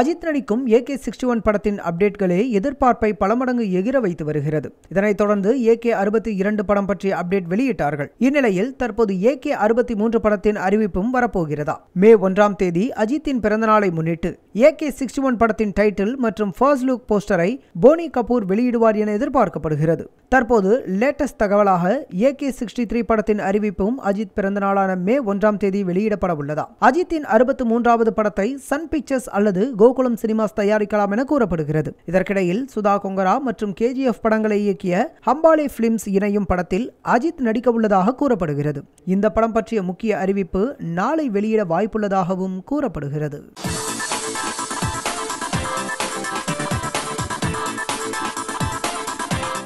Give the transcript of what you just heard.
அஜித் நடிக்கும் A K sixty one படத்தின் அப்டேட்களே எதிர்பார்ப்பை பல மடங்கு எகிர வைத்து வருகிறது இதனைத் தொடர்ந்து ஏ கே அறுபத்தி இரண்டு படம் பற்றி அப்டேட் வெளியிட்டார்கள் இந்நிலையில் தற்போது ஏ கே அறுபத்தி மூன்று படத்தின் அறிவிப்பும் வரப்போகிறதா மே ஒன்றாம் தேதி அஜித்தின் பிறந்தநாளை முன்னிட்டு ஏகே சிக்ஸ்டி ஒன் படத்தின் டைட்டில் மற்றும் ஃபர்ஸ்ட் லுக் போஸ்டரை போனி கபூர் வெளியிடுவார் என எதிர்பார்க்கப்படுகிறது தற்போது லேட்டஸ்ட் தகவலாக ஏகே சிக்ஸ்டி த்ரீ படத்தின் அறிவிப்பும் அஜித் பிறந்த நாளான மே ஒன்றாம் தேதி வெளியிடப்பட உள்ளதா அஜித்தின் அறுபத்து மூன்றாவது படத்தை சன் பிக்சர்ஸ் அல்லது கோகுலம் சினிமாஸ் தயாரிக்கலாம் என கூறப்படுகிறது இதற்கிடையில் சுதா கொங்கரா மற்றும் கேஜிஎஃப் படங்களை இயக்கிய ஹம்பாலே பிலிம்ஸ் இணையும் படத்தில் அஜித் நடிக்க உள்ளதாக கூறப்படுகிறது இந்த படம் பற்றிய முக்கிய அறிவிப்பு நாளை வெளியிட வாய்ப்புள்ளதாகவும் கூறப்படுகிறது